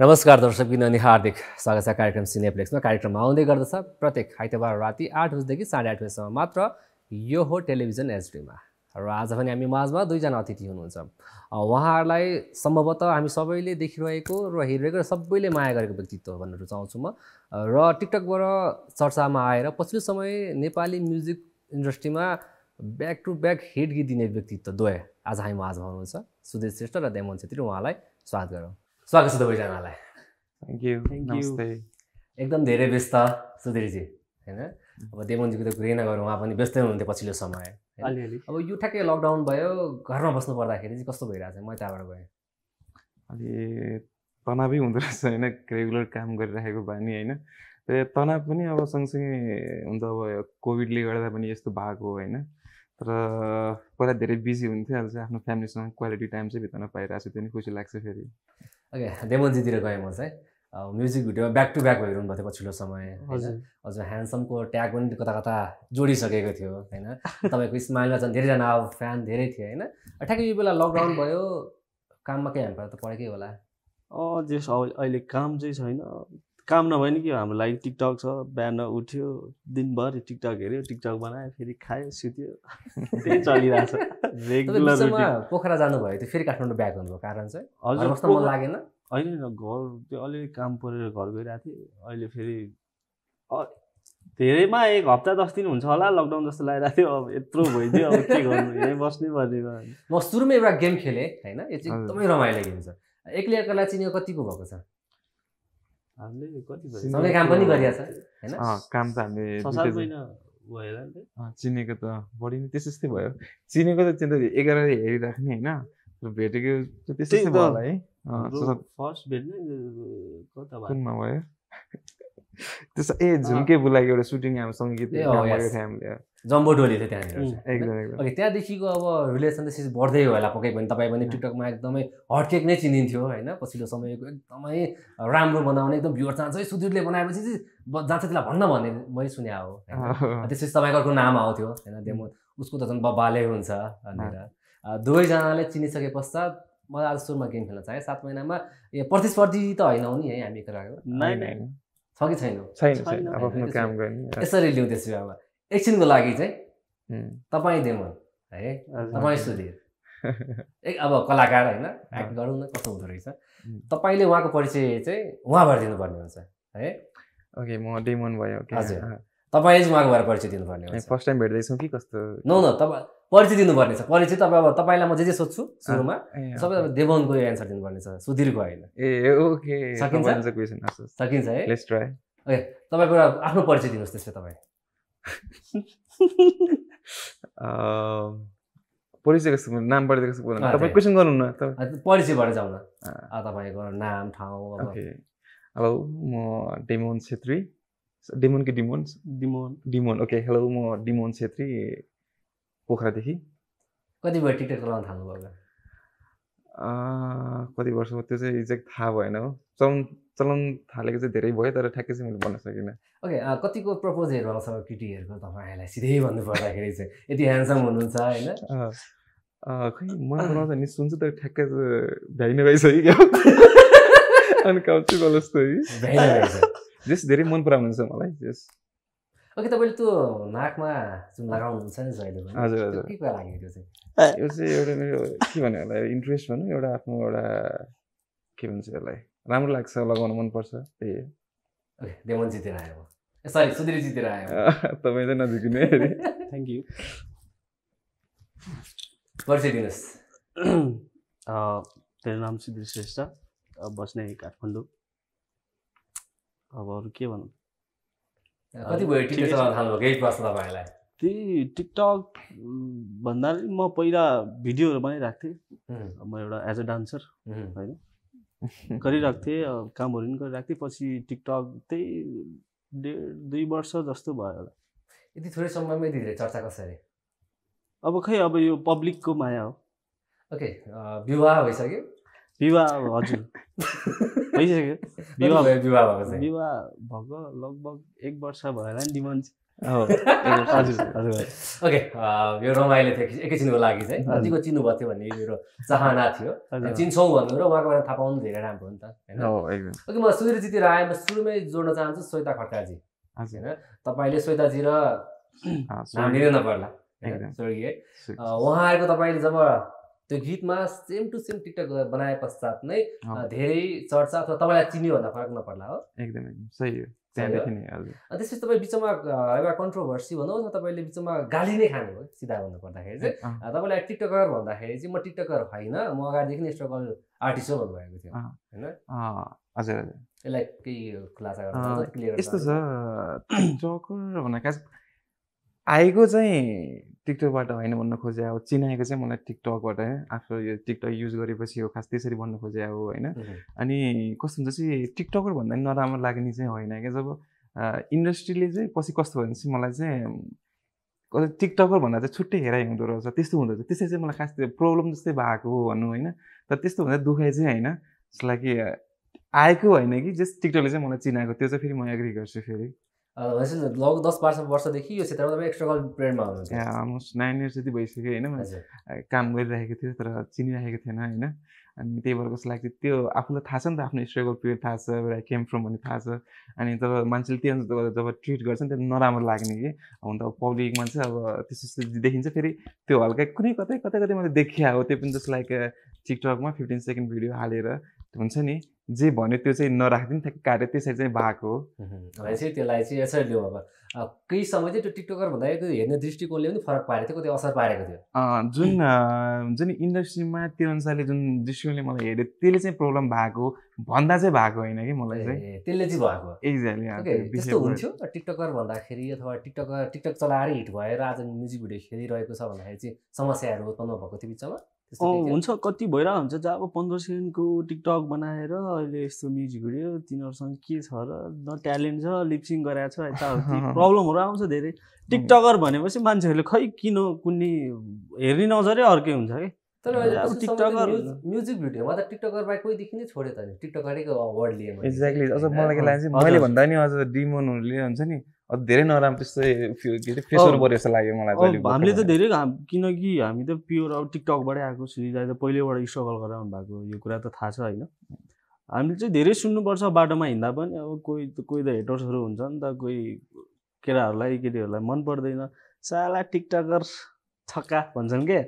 नमस्कार दर्शक किन हार्दिक स्वागत छ कार्यक्रम सिनेप्लेक्समा कार्यक्रममा आउँदै गर्दछ प्रत्येक आइतबार राति आठ बजीदेखि साढे आठ बजीसम्म मात्र यो हो टेलिभिजन एचडीमा र आज पनि हामी माझमा दुईजना अतिथि हुनुहुन्छ उहाँहरूलाई सम्भवतः हामी सबैले देखिरहेको र हेरिरहेको र सबैले माया गरेको व्यक्तित्व हो भनेर रुचाउँछु म र टिकटकबाट चर्चामा आएर पछिल्लो समय नेपाली म्युजिक इन्डस्ट्रीमा ब्याक टु ब्याक हिट गीत दिने व्यक्तित्व द्वय आज हामी माझमा हुनुहुन्छ सुदेश श्रेष्ठ र देमन छेत्री उहाँलाई स्वागत गरौँ स्वागत छ तपाईँजनालाई थ्याङ्क यू थ्याङ्क यू एकदम धेरै व्यस्त सुधीरजी होइन अब देवनजीको त कुरै नगरौँ उहाँ पनि व्यस्तै हुनुहुन्थ्यो पछिल्लो समय अलिअलि अब यो ठ्याक्कै लकडाउन भयो घरमा बस्नु पर्दाखेरि चाहिँ कस्तो भइरहेको छ म यताबाट गएँ अलि तनावै हुँदो रहेछ होइन रेगुलर काम गरिराखेको बानी होइन त्यो तनाव पनि अब सँगसँगै हुन्छ अब कोभिडले गर्दा पनि यस्तो भएको होइन तर पहिला धेरै बिजी हुन्थ्यो अहिले चाहिँ आफ्नो फ्यामिलीसँग क्वालिटी टाइम चाहिँ बिताउन पाइरहेको छु त्यो पनि खुसी लाग्छ फेरि ओके देवनजीतिर गएँ म चाहिँ music video back to back भइरहनु भएको थियो पछिल्लो समय हजुर हजुर ह्यान्डसमको ट्याग पनि कता कता जोडिसकेको थियो होइन तपाईँको स्माइलमा चाहिँ धेरैजना अब फ्यान धेरै थियो होइन ठ्याक्कै यो बेला लकडाउन भयो काममा केही हेम्पर त परेकै होला जे अहिले काम चाहिँ छैन काम नभए नि के हो हाम्रो लागि टिकटक छ बिहान उठ्यो दिनभरि टिकटक हेऱ्यो टिकटक बनायो फेरि खायो सुत्यो त्यही चलिरहेछ पोखरा जानुभयो त्यो फेरि काठमाडौँ ब्याक हुनुभयो कारण चाहिँ हजुर मन लागेन होइन घर त्यो अलिअलि काम परेर घर गइरहेको थिएँ अहिले फेरि धेरैमा एक हप्ता दस दिन हुन्छ होला लकडाउन जस्तो लागिरहेको थियो अब यत्रो भइदियो अब के गर्नु यहीँ बस्नै पर्ने म सुरुमै एउटा गेम खेलेँ होइन यो चाहिँ एकदमै रमाइलो गेम छ एक्लै अर्कालाई चिनेको कतिको भएको छ काम त हामीले चिनेको त बढी नै त्यस्तै त्यस्तै भयो चिनेको त चिन्ता एघार हेरिराख्ने होइन भेटेको त्यस्तै भयो है फर्स्ट भयो त्यस्तो ए झुम्के बोलाएको एउटा सुटिङ हाम्रो सङ्गीत जम्बो डोली थियो त्यहाँनिर एकदम ओके त्यहाँदेखिको अब रिलेसन त बढ्दै होला पक्कै पनि तपाईँ पनि टिकटकमा एकदमै हटकेक नै चिनिन्थ्यो होइन पछिल्लो समयको एकदमै राम्रो बनाउने एकदम भ्युअर चाहन्छ है सुदृढले बनाएपछि चाहिँ जान्छ त्यसलाई भन्न भन्ने मैले सुने हो त्यसपछि तपाईँको अर्को नाम आउँथ्यो होइन डेमो उसको त झन् बबाले हुन्छ भनेर दुवैजनाले चिनिसके पश्चात मलाई आज सुरुमा गेम खेल्न चाहे सात महिनामा प्रतिस्पर्धी त होइन नि है हामी एकराको छ कि छैन छैन आफ्नो काम गर्ने यसरी ल्याउँदैछु अब एकछिनको लागि चाहिँ तपाईँ देमोन है तपाईँ सुधीर एक अब कलाकार होइन एक्ट गरौँ न कस्तो हुँदो रहेछ तपाईँले उहाँको परिचय चाहिँ उहाँबाट दिनुपर्ने हुन्छ है ओके म डेमन भयो हजुर तपाईँले चाहिँ उहाँको भएर परिचय दिनुपर्ने फर्स्ट टाइम भेट्दैछौँ कि कस्तो न न तपाईँ परिचय दिनुपर्ने छ परिचय तपाईँ अब तपाईँलाई म जे जे सोध्छु सुरुमा सबै देवनको एन्सर दिनुपर्ने छ सुधीरको होइन ए ओके सकिन्छ सकिन्छ है लेट्स ट्राई ओके तपाईँको आफ्नो परिचय दिनुहोस् त्यसले तपाईँ परिचय कस्तो नाम परिचय कस्तो तपाईँ क्वेसन गर्नु न परिचयबाट जाउँ न तपाईँको नाम ठाउँ हेलो म डेमोहन छेत्री डिमोन कि डिमोन डिमोन डिमोन ओके हेलो म डिमोन छेत्री पोखरादेखि कति भयो टिकटक चलाउन थाल्नुभयो कति वर्षमा त्यो चाहिँ एक्ज्याक्ट थाहा भएन हो चलाउन चलाउन थालेको चाहिँ धेरै भयो तर ठ्याक्कै चाहिँ मैले भन्न सकिनँ ओके कतिको प्रपोजहरू आउँछ केटीहरूको तपाईँलाई सिधै भन्नु पर्दाखेरि चाहिँ यति ह्यान्डसम हुनुहुन्छ होइन खै मन पराउँछ नि सुन्छु तर ठ्याक्कै भ्याइ भइसक्यो क्या अनि काउन्सिल जस्तो है जेस धेरै मन पराउनु हुन्छ मलाई जेस ओके तपाईँले त्यो नाकमा जुन लगाउनुहुन्छ नि जहिले पनि हजुर हजुर के कुरा लाग्यो त्यो चाहिँ यो चाहिँ एउटा मेरो के भन्यो होला इन्ट्रेस्ट भनौँ एउटा आफ्नो एउटा के भन्छ यसलाई राम्रो लाग्छ लगाउन मनपर्छ त्यही ओके देवन जितेर आयो सरी सुधीर जितेर आयो तपाईँ चाहिँ नजिकिने अरे थ्याङ्क यू परिचय दिनुहोस् मेरो नाम सुधीर श्रेष्ठ बस्ने काठमाडौँ अब अरू के भनौँ कति भयो टिकटक भन्दा पनि तपाईँलाई त्यही टिकटक म पहिला भिडियोहरू बनाइरहेको थिएँ म एउटा एज अ डान्सर होइन गरिरहेको थिएँ कामहरू पनि गरिरहेको थिएँ पछि टिकटक त्यही डेढ दुई वर्ष जस्तो भयो होला यति थोरै समयमै धेरै चर्चा कसरी अब खै अब यो पब्लिकको माया हो ओके विवाह भइसक्यो विवाह हजुर भइसक्यो विवाह विवाह भएको विवाह भएको लगभग एक वर्ष भयो होला नि डिमान्ड हजुर हजुर ओके यो रमाइलो थियो एकैछिनको लागि चाहिँ कतिको चिन्नुभएको थियो भन्ने मेरो चाहना थियो चिन्छौँ भन्नु र उहाँको बारेमा थाहा पाउनु धेरै राम्रो हो नि त होइन ओके म सूर्यजीतिर आएँ म सुरुमै जोड्न चाहन्छु श्वेता खड्काजी होइन तपाईँले श्वेताजी र नाम लिँदै नपर्ला स्वर्गीय उहाँहरूको तपाईँले जब त्यो गीतमा सेम टु सेम टिकटक बनाए पश्चात नै धेरै चर्चा अथवा तपाईँलाई चिन्यो भन्दा फरक नपर्ला हो एकदमै सही हो त्यसपछि तपाईँ बिचमा एउटा कन्ट्रोभर्सी भनौँ न तपाईँले बिचमा गाली नै खानु हो सिधा भन्नु पर्दाखेरि चाहिँ तपाईँलाई टिकटकर भन्दाखेरि चाहिँ म टिकटकर होइन म अगाडिदेखि नै स्ट्रगल आर्टिस्ट हो भन्नुभएको थियो होइन हजुर हजुर यसलाई केही खुलासा गर्नु यस्तो छ आएको चाहिँ टिकटकबाट होइन भन्न खोजे अब चिनाएको चाहिँ मलाई टिकटकबाट है आफ्नो यो टिकटक युज गरेपछि हो खास त्यसरी भन्न खोजे हो होइन अनि कस्तो हुन्छ चाहिँ टिकटकर भन्दा पनि नराम्रो लाग्ने चाहिँ होइन क्या जब इन्डस्ट्रीले चाहिँ पछि कस्तो भयो भने चाहिँ मलाई चाहिँ टिकटकर भन्दा चाहिँ छुट्टै हेराइ हुँदो रहेछ त्यस्तो हुँदो रहेछ त्यसै चाहिँ मलाई खास प्रब्लम जस्तै भएको हो भनौँ होइन तर त्यस्तो हुँदा दुखाइ चाहिँ होइन जसलाई कि आएको होइन कि जस टिकटकले चाहिँ मलाई चिनाएको त्यो चाहिँ फेरि म एग्री गर्छु फेरि भनेपछि लग दस बाह्र वर्षदेखि यो क्षेत्रमा तपाईँ स्ट्रगल पिरियडमा हुनुहुन्छ अलमोस्ट नाइन इयर्स जति भइसक्यो होइन काम गरिरहेको थियो तर चिनिरहेको थिएन होइन अनि त्यही भएर कस्तो लाग्थ्यो त्यो आफूलाई थाहा छ नि त आफ्नो स्ट्रगल पिरियड थाहा छ एउटा केम फ्रम भन्ने थाहा छ अनि जब मान्छेले त्यो जब ट्रिट गर्छ नि त्यो नराम्रो लाग्ने कि हुन त अब पब्लिकमा चाहिँ अब त्यस्तो त्यस्तो देखिन्छ फेरि त्यो हल्का कुनै कतै कतै कतै मैले देखिया हो त्यो पनि जस्तो लाइक टिकटकमा फिफ्टिन सेकेन्ड भिडियो हालेर हुन्छ नि जे भन्यो त्यो चाहिँ नराखिदिनु ठ्याक्कै कार्य त्यसरी चाहिँ भएको हो भनेपछि त्यसलाई चाहिँ यसरी लियो अब केही समय चाहिँ त्यो टिकटकर भन्दाखेरि हेर्ने दृष्टिकोणले पनि फरक पारेको थियो कति असर पारेको थियो जुन जुन इन्डस्ट्रीमा त्यो अनुसारले जुन दृष्टिकोणले मलाई हेऱ्यो त्यसले चाहिँ प्रब्लम भएको भन्दा चाहिँ भएको होइन कि मलाई चाहिँ त्यसले चाहिँ भएको एक्ज्याक्टली त्यस्तो हुन्थ्यो टिकटकर भन्दाखेरि अथवा टिकटकर टिकटक चलाएर हिट भएर आज म्युजिक भिडियो खेलिरहेको छ भन्दाखेरि चाहिँ समस्याहरू उत्पन्न भएको थियो बिचमा हुन्छ कति भइरहेको हुन्छ जहाँ अब पन्ध्र सेकेन्डको टिकटक बनाएर अहिले यस्तो म्युजिक भिडियो तिनीहरूसँग के छ र न ट्यालेन्ट छ लिप्सिङ गराएको छ यता प्रब्लमहरू आउँछ धेरै टिकटकर भनेपछि मान्छेहरूले खै किन कुनै हेर्ने नजरै अर्कै हुन्छ कि टिकटकर म्युजिक भिडियोमा त टिकटकर बाहेक कोही देखि नै छोड्यो त नि वर्ड लिए एक्ज्याक्टली अझ मलाई के लाग्छ मैले भन्दा नि अझ डिमोनहरूले हुन्छ नि धेरै नराम्रो त्यस्तै फेसर पऱ्यो जस्तो लाग्यो मलाई हामीले त धेरै किनकि हामी त प्योर अब टिकटकबाटै आएको सिरिजलाई त पहिल्यैबाट स्ट्रगल गराउनु भएको यो कुरा त थाहा छ होइन हामीले चाहिँ धेरै सुन्नुपर्छ बाटोमा हिँड्दा पनि अब कोही कोही त हेटर्सहरू हुन्छ नि त कोही केटाहरूलाई केटीहरूलाई मन पर्दैन साला टिकटकर छक्का भन्छन् के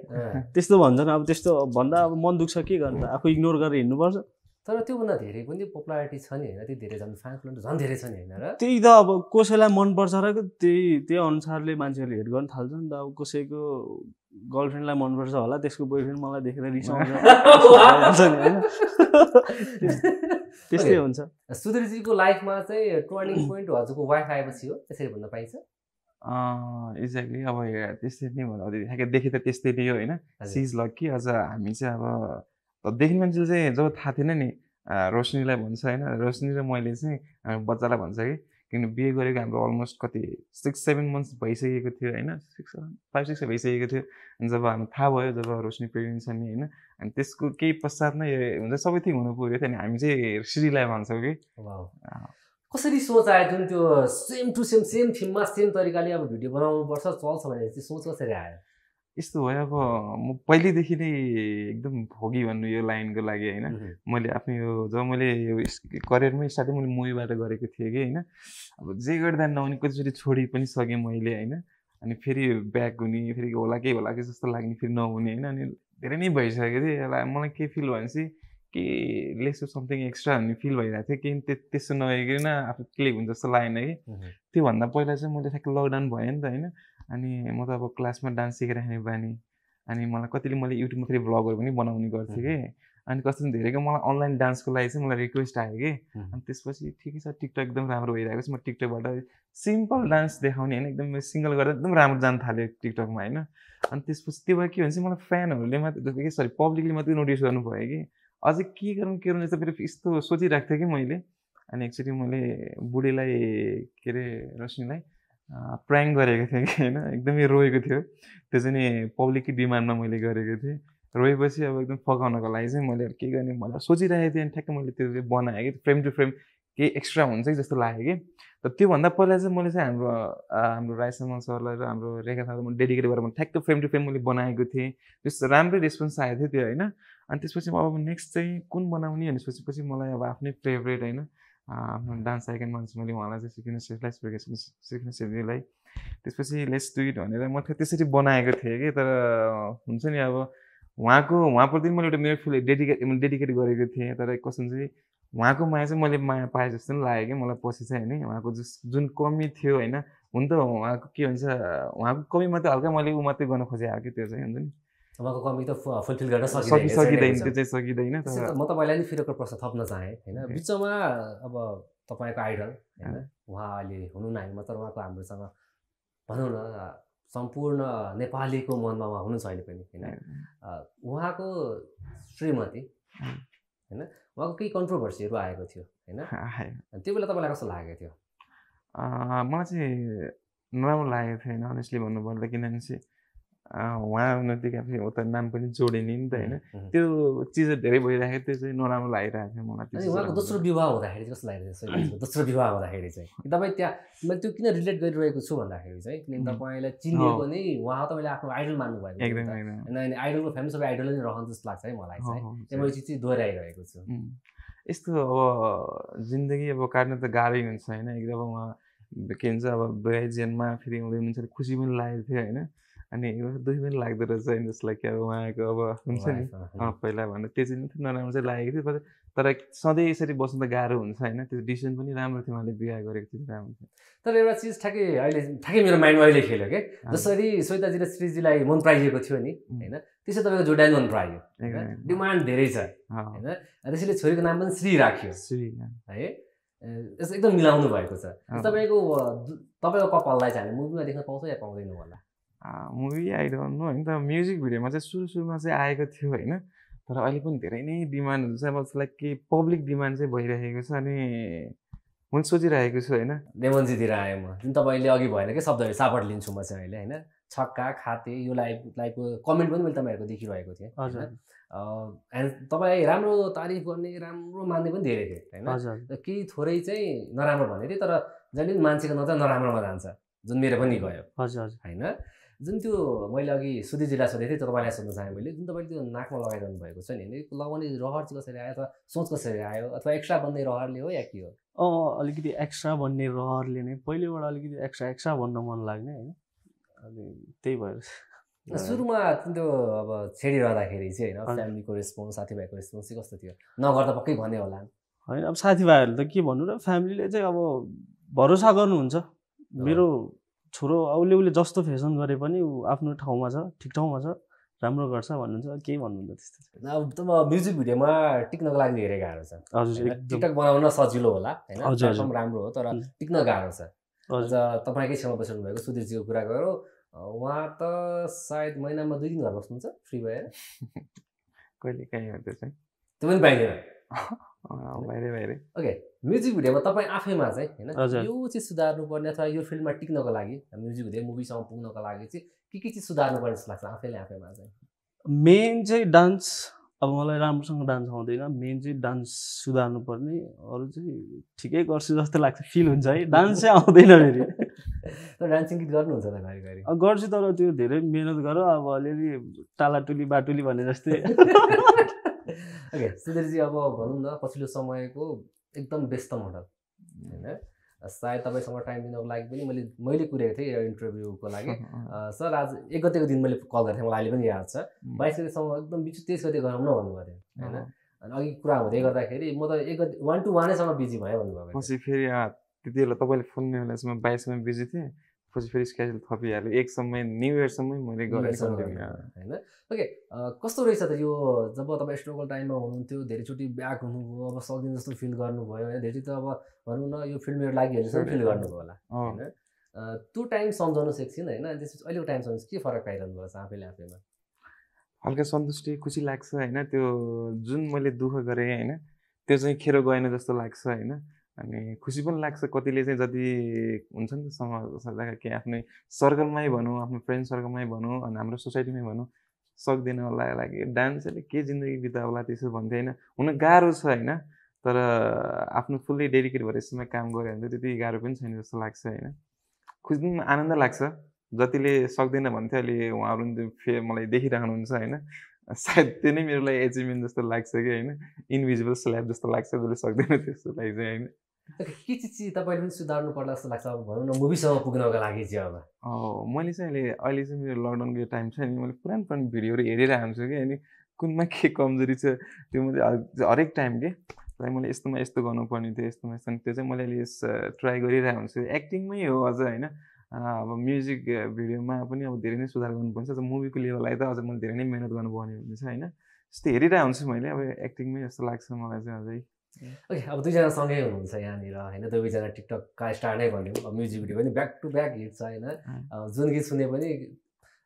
त्यस्तो भन्छन् अब त्यस्तो भन्दा अब मन दुख्छ के गर्नु त आफू इग्नोर गरेर हिँड्नुपर्छ तर त्योभन्दा धेरै पनि पपुलारिटी छ नि होइन त्यो धेरै झन् फ्यान्स त झन् धेरै छ नि होइन र त्यही त अब कसैलाई मनपर्छ र त्यही त्यही अनुसारले मान्छेहरूले हेट गर्न थाल्छ नि त अब कसैको गर्लफ्रेन्डलाई मनपर्छ होला त्यसको बोयफ्रेन्ड मलाई देखेर रिसाउँछ त्यस्तै हुन्छ सुधीरजीको लाइफमा चाहिँ टर्निङ पोइन्ट हजुरको वाइफ आएपछि हो त्यसरी भन्न पाइन्छ एक्ज्याक्टली अब त्यस्तै नै भन्नु देखि त त्यस्तै नै हो होइन सिज लक्की अझ हामी चाहिँ अब देखि मान्छेले चाहिँ जब थाहा थिएन नि रोशनीलाई भन्छ होइन रोशनी र मैले चाहिँ बच्चालाई भन्छ कि किन बिहे गरेको हाम्रो अलमोस्ट कति सिक्स सेभेन मन्थ्स भइसकेको थियो होइन सिक्स फाइभ सिक्स भइसकेको थियो अनि जब हामी थाहा भयो जब रोशनी प्रेग्नेन्ट छ नि होइन अनि त्यसको केही पश्चात नै हुन्छ सबै थिङ हुनु थियो अनि हामी चाहिँ श्रीलाई भन्छौँ कि कसरी सोच आयो जुन त्यो सेम टु सेम सेम थिममा सेम तरिकाले अब भिडियो बनाउनुपर्छ चल्छ भनेर चाहिँ सोच कसरी आयो यस्तो भयो अब म पहिल्यैदेखि नै एकदम भोगी भन्नु यो लाइनको लागि होइन मैले आफ्नो यो जब मैले यो करियरमै साथै मैले मुभीबाट गरेको थिएँ कि होइन अब जे गर्दा नहुने कतिचोटि छोडि पनि सकेँ मैले होइन अनि फेरि ब्याक हुने फेरि होला के होला कि जस्तो लाग्ने फेरि नहुने होइन अनि धेरै नै भइसक्यो थियो यसलाई मलाई के फिल भयो भनेपछि के लेस समथिङ एक्स्ट्रा हुने फिल भइरहेको थियो त्यो त्यस्तो नआइकन आफू क्लिक हुन्छ जस्तो लागेन कि त्योभन्दा पहिला चाहिँ मैले ठ्याक्कै लकडाउन भयो नि त होइन अनि म त अब क्लासमा डान्स सिकिराख्ने बानी अनि मलाई कतिले मैले युट्युबमा फेरि भ्लगहरू पनि बनाउने गर्थेँ कि अनि कस्तो धेरैको मलाई अनलाइन डान्सको लागि चाहिँ मलाई रिक्वेस्ट आयो कि अनि त्यसपछि ठिकै छ टिकटक एकदम राम्रो भइरहेको छ म टिकटकबाट सिम्पल डान्स देखाउने होइन एकदम सिङ्गल गर्दा एकदम राम्रो जान थाल्यो टिकटकमा होइन अनि त्यसपछि त्यो भएर के भन्छ मलाई फ्यानहरूले मात्रै सरी पब्लिकले मात्रै नोटिस गर्नुभयो कि अझै के गरौँ के गरौँ जस्तो फेरि यस्तो सोचिरहेको थिएँ कि मैले अनि एक्चुली मैले बुढीलाई के अरे रश्मीलाई प्राङ गरेको थिएँ कि होइन एकदमै रोएको थियो त्यो चाहिँ नि पब्लिककै डिमान्डमा मैले गरेको थिएँ रोएपछि अब एकदम फकाउनको लागि चाहिँ मैले के गर्ने मलाई सोचिरहेको थिएँ अनि ठ्याक्कै मैले त्यो बनाएँ कि फ्रेम टु फ्रेम केही एक्स्ट्रा हुन्छ कि जस्तो लाग्यो कि तर त्योभन्दा पहिला चाहिँ मैले चाहिँ हाम्रो हाम्रो राई सरलाई र हाम्रो रेखा सर म डेडिकेट गरेर मैले ठ्याक्क फ्रेम टु फ्रेम मैले बनाएको थिएँ त्यस्तो राम्रै रेस्पोन्स आएको थियो त्यो होइन अनि त्यसपछि अब नेक्स्ट चाहिँ कुन बनाउने भनेर सोचेपछि मलाई अब आफ्नै फेभरेट होइन आफ्नो डान्स सेकेन्ड मान्छे मैले उहाँलाई चाहिँ सिक्नु सेफलाई सिकेको सिक्नु त्यसपछि लेस डु इट भनेर म त्यसरी बनाएको थिएँ कि तर हुन्छ नि अब उहाँको उहाँप्रति मैले एउटा मेरो फिल डेडिकेट मैले डेडिकेट गरेको थिएँ तर कसो चाहिँ उहाँको माया चाहिँ मैले माया पाएँ जस्तो पनि लाग्यो कि मलाई पछि चाहिँ होइन उहाँको जस जुन कमी थियो होइन हुन त उहाँको के भन्छ उहाँको कमी मात्रै हल्का मैले ऊ मात्रै गर्न खोजेको कि त्यो चाहिँ हुन्छ नि उहाँको कमी त फुलफिल गर्न सकिँदैन त्यो चाहिँ सकिँदैन म तपाईँलाई नि फेरि प्रश्न थप्न चाहेँ होइन बिचमा अब तपाईँको आइडल होइन उहाँ अहिले नै म तर उहाँको हाम्रोसँग भनौँ न सम्पूर्ण नेपालीको मनमा उहाँ हुनुहुन्छ अहिले पनि होइन उहाँको श्रीमती होइन उहाँको केही कन्ट्रोभर्सीहरू आएको थियो होइन त्यो बेला तपाईँलाई कस्तो लागेको थियो मलाई चाहिँ नराम्रो लागेको थियो होइन अनेस्टली भन्नुपर्दा किनभने चाहिँ उहाँ नदेखापछि उता नाम पनि जोडिने नि त होइन त्यो चिज धेरै भइरहेको त्यो चाहिँ नराम्रो लागिरहेको थियो मलाई उहाँको दोस्रो विवाह हुँदाखेरि कस्तो लागिरहेको छ दोस्रो विवाह हुँदाखेरि चाहिँ तपाईँ त्यहाँ मैले त्यो किन रिलेट गरिरहेको छु भन्दाखेरि चाहिँ किनभने तपाईँलाई चिनिएको नै उहाँ तपाईँले आफ्नो आइडल मान्नुभयो एकदम होइन आइडलको फ्यामिली सबै आइडल नै रहन्छ जस्तो लाग्छ है मलाई चाहिँ त्यो मैले चिज दोहोऱ्याइरहेको छु यस्तो अब जिन्दगी अब काट्न त गाह्रै हुन्छ होइन एकदम उहाँ के भन्छ अब जेनमा फेरि हुँदै हुनुहुन्छ खुसी पनि लागेको थियो होइन अनि दुई पनि लाग्दो रहेछ होइन जसलाई कि अब उहाँको अब हुन्छ नि पहिला भन्दा त्यो चाहिँ निकै नराम्रो चाहिँ लागेको थियो तर सधैँ यसरी बस्नु त गाह्रो हुन्छ होइन त्यो डिसिजन पनि राम्रो थियो उहाँले बिहा गरेको थियो राम्रो थियो तर एउटा चिज ठ्याक्कै अहिले ठ्याक्कै मेरो माइन्डमा अहिले खेल्यो क्या जसरी श्वेताजी र श्रीजीलाई मन पराइएको थियो नि होइन त्यसै तपाईँको जोडाइ मन परायो डिमान्ड धेरै छ होइन त्यसैले छोरीको नाम पनि श्री राख्यो श्री है एकदम मिलाउनु भएको छ तपाईँको तपाईँको कपाललाई चाहिँ हामी मुभीमा देख्न पाउँछौँ या पाउँदैनौँ होला मुभी आई डोन्ट नो होइन तर म्युजिक भिडियोमा चाहिँ सुरु सुरुमा चाहिँ आएको थियो होइन तर अहिले पनि धेरै नै डिमान्डहरू छ मतलब लाइक के पब्लिक डिमान्ड चाहिँ भइरहेको छ अनि मैले सोचिरहेको छु होइन देवन्जीतिर आयो म जुन तपाईँले अघि भएन कि शब्दहरू सापट लिन्छु म चाहिँ अहिले होइन छक्का खाते यो लाइभ लाइभको कमेन्ट पनि मैले तपाईँहरूको देखिरहेको थिएँ हजुर एन्ड तपाईँलाई राम्रो तारिफ गर्ने राम्रो मान्ने पनि धेरै थिए होइन केही थोरै चाहिँ नराम्रो भनेको थिएँ तर जहिले पनि मान्छेको नजर नराम्रोमा जान्छ जुन मेरो पनि गयो हजुर होइन जुन त्यो मैले अघि सुधीजीलाई सोधेको थिएँ तपाईँलाई सोध्न चाहेँ मैले जुन तपाईँले त्यो नाकमा लगाइरहनु भएको छ नि लगाउने रहर चाहिँ कसरी आयो अथवा सोच कसरी आयो अथवा एक्स्ट्रा बन्ने रहरले हो या के हो अँ अलिकति एक्स्ट्रा भन्ने रहरले नै पहिलेबाट अलिकति एक्स्ट्रा एक्स्ट्रा भन्न मन लाग्ने होइन अनि त्यही भएर सुरुमा त्यो अब छेडिरहँदाखेरि चाहिँ होइन फ्यामिलीको रेस्पोन्स साथीभाइको रेस्पोन्स चाहिँ कस्तो थियो नगर्दा पक्कै भन्यो होला होइन अब साथीभाइहरूले त के भन्नु र फ्यामिलीले चाहिँ अब भरोसा गर्नुहुन्छ मेरो छोरो उसले उसले जस्तो फेसन गरे पनि ऊ आफ्नो ठाउँमा छ ठिक ठाउँमा छ राम्रो गर्छ भन्नुहुन्छ केही भन्नुहुन्छ त्यस्तो अब त म्युजिक भिडियोमा टिक्नको लागि धेरै गाह्रो छ हजुर टिकटक बनाउन सजिलो होला होइन राम्रो हो तर टिक्न गाह्रो छ तपाईँकै छेउमा बस्नु भएको सुधीरजीको कुरा गरौँ उहाँ त सायद महिनामा दुई दिन घर बस्नुहुन्छ फ्री भएर कहिले काहीँ त्यो पनि पाइँदैन ओके म्युजिक भिडियोमा तपाईँ आफैमा चाहिँ होइन यो चाहिँ पर्ने अथवा यो फिल्डमा टिक्नको लागि म्युजिक भिडियो मुभीसम्म पुग्नको लागि चाहिँ के के चाहिँ सुधार्नुपर्ने जस्तो लाग्छ आफैले आफैमा चाहिँ मेन चाहिँ डान्स अब मलाई राम्रोसँग डान्स आउँदैन मेन चाहिँ डान्स सुधार्नु पर्ने अरू चाहिँ ठिकै गर्छु जस्तो लाग्छ फिल हुन्छ है डान्स चाहिँ आउँदैन फेरि डान्सिङ गीत गर्नुहुन्छ त गर्छु तर त्यो धेरै मिहिनेत गर अब अलिअलि टालाटुली बाटुली भने जस्तै ओके सुधीरजी अब भनौँ न पछिल्लो समयको एकदम व्यस्त मोडल होइन सायद तपाईँसँग टाइम दिनको लागि पनि मैले मैले कुरेको थिएँ यो इन्टरभ्यूको लागि सर आज एक गतिको दिन मैले कल गरेको थिएँ मलाई अहिले पनि याद छ बाइस गतिसम्म एकदम बिच तेइस गति गरौँ न भन्नुभएको थियो होइन अनि अघि कुरा हुँदै गर्दाखेरि म त एक गति वान टू वानैसम्म बिजी भएँ भन्नुभएको फेरि त्यति बेला तपाईँले फोन बाइसमा बिजी थिएँ पछि फेरि स्केड्युल थपिहाल्यो एकसम्म न्यु इयरसम्म मैले गरेँ होइन ओके कस्तो रहेछ त यो जब तपाईँ स्ट्रगल टाइममा हुनुहुन्थ्यो धेरैचोटि ब्याक हुनुभयो अब सक्दिन जस्तो फिल गर्नुभयो होइन धेरै त अब भनौँ न यो फिल्ड मेरो लागि हेरेसम्म फिल गर्नुभयो होला होइन त्यो टाइम सम्झाउनुहोस् एकछिन होइन त्यसपछि अहिलेको टाइम सम्झ के फरक पाइरहनु भएको छ आफैले आफैमा हल्का सन्तुष्टि खुसी लाग्छ होइन त्यो जुन मैले दुःख गरेँ होइन त्यो चाहिँ खेरो गएन जस्तो लाग्छ होइन अनि खुसी पनि लाग्छ कतिले चाहिँ जति हुन्छ नि त के आफ्नै सर्कलमै भनौँ आफ्नो फ्रेन्ड सर्कलमै भनौँ अनि हाम्रो सोसाइटीमै भनौँ सक्दैन होला लाग्यो डान्सले के जिन्दगी बिता होला त्यसो भन्थ्यो होइन हुन गाह्रो छ होइन तर आफ्नो फुल्ली डेडिकेट भएर यसमा काम गऱ्यो भने त त्यति गाह्रो पनि छैन जस्तो लाग्छ होइन खुसी पनि आनन्द लाग्छ जतिले सक्दैन भन्थ्यो अहिले उहाँहरू पनि फे मलाई देखिरहनुहुन्छ होइन सायद त्यो नै मेरो लागि एचिभमेन्ट जस्तो लाग्छ कि होइन इन्भिजिबल स्ल्याब जस्तो लाग्छ जसले सक्दैन त्यस्तोलाई लागि चाहिँ होइन के चिज तपाईँले पनि सुधार्नु पर्ला जस्तो लाग्छ अब भनौँ न मुभीसँग पुग्नको लागि चाहिँ अब मैले चाहिँ अहिले अहिले चाहिँ मेरो लकडाउनको टाइम छ नि मैले पुरानो पुरानो भिडियोहरू हेरिरहेको छु कि अनि कुनमा के कमजोरी छ त्यो मैले हरेक टाइम के लाइक मैले यस्तोमा यस्तो गर्नुपर्ने थियो यस्तोमा यस्तो त्यो चाहिँ मैले अहिले यस ट्राई गरिरहेको हुन्छु एक्टिङमै हो अझ होइन अब म्युजिक भिडियोमा पनि अब धेरै नै सुधार गर्नुपर्छ अझ मुभीको लेभललाई त अझ मैले धेरै नै मिहिनेत गर्नुपर्ने हुन्छ होइन त्यस्तो हेरिरहेको हुन्छु मैले अब एक्टिङमै जस्तो लाग्छ मलाई चाहिँ अझै ओके अब दुईजना सँगै हुनुहुन्छ यहाँनिर होइन दुवैजना टिकटकका स्टार नै भन्यो अब म्युजिक भिडियो पनि ब्याक टु ब्याक हिट छ होइन जुन गीत सुने पनि